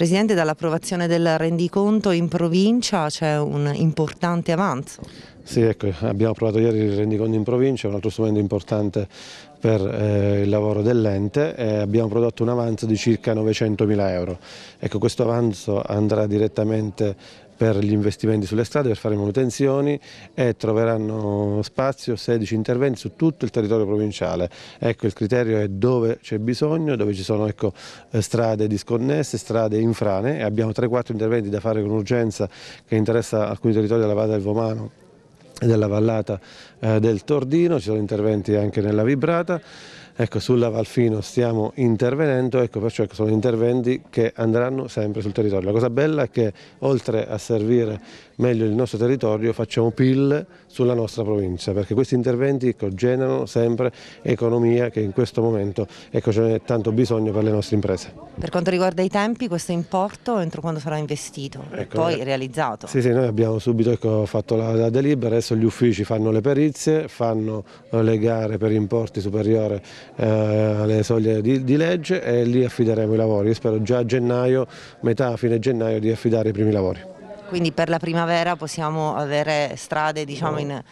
Presidente, dall'approvazione del rendiconto in provincia c'è un importante avanzo. Sì, ecco, abbiamo approvato ieri il rendiconto in provincia, un altro strumento importante per eh, il lavoro dell'ente e abbiamo prodotto un avanzo di circa 900 mila euro. Ecco, questo avanzo andrà direttamente per gli investimenti sulle strade, per fare manutenzioni e troveranno spazio 16 interventi su tutto il territorio provinciale. Ecco, il criterio è dove c'è bisogno, dove ci sono ecco, eh, strade disconnesse, strade infrane e abbiamo 3-4 interventi da fare con urgenza che interessa alcuni territori della Vada del Vomano della vallata eh, del Tordino, ci sono interventi anche nella Vibrata, ecco, sulla Valfino stiamo intervenendo, ecco, perciò ecco, sono interventi che andranno sempre sul territorio. La cosa bella è che oltre a servire meglio il nostro territorio facciamo PIL sulla nostra provincia, perché questi interventi ecco, generano sempre economia che in questo momento ecco, ce n'è tanto bisogno per le nostre imprese. Per quanto riguarda i tempi, questo importo entro quando sarà investito e ecco, poi eh, realizzato? Sì, sì, noi abbiamo subito ecco, fatto la, la delibera, adesso adesso gli uffici fanno le perizie, fanno eh, le gare per importi superiori eh, alle soglie di, di legge e lì affideremo i lavori. Io spero già a gennaio, metà, fine gennaio di affidare i primi lavori. Quindi per la primavera possiamo avere strade diciamo, in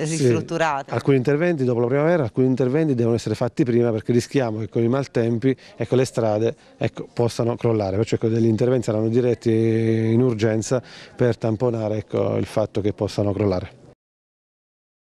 ristrutturate. Sì, alcuni interventi dopo la primavera, alcuni interventi devono essere fatti prima perché rischiamo che con i maltempi ecco, le strade ecco, possano crollare, perciò ecco, degli interventi saranno diretti in urgenza per tamponare ecco, il fatto che possano crollare.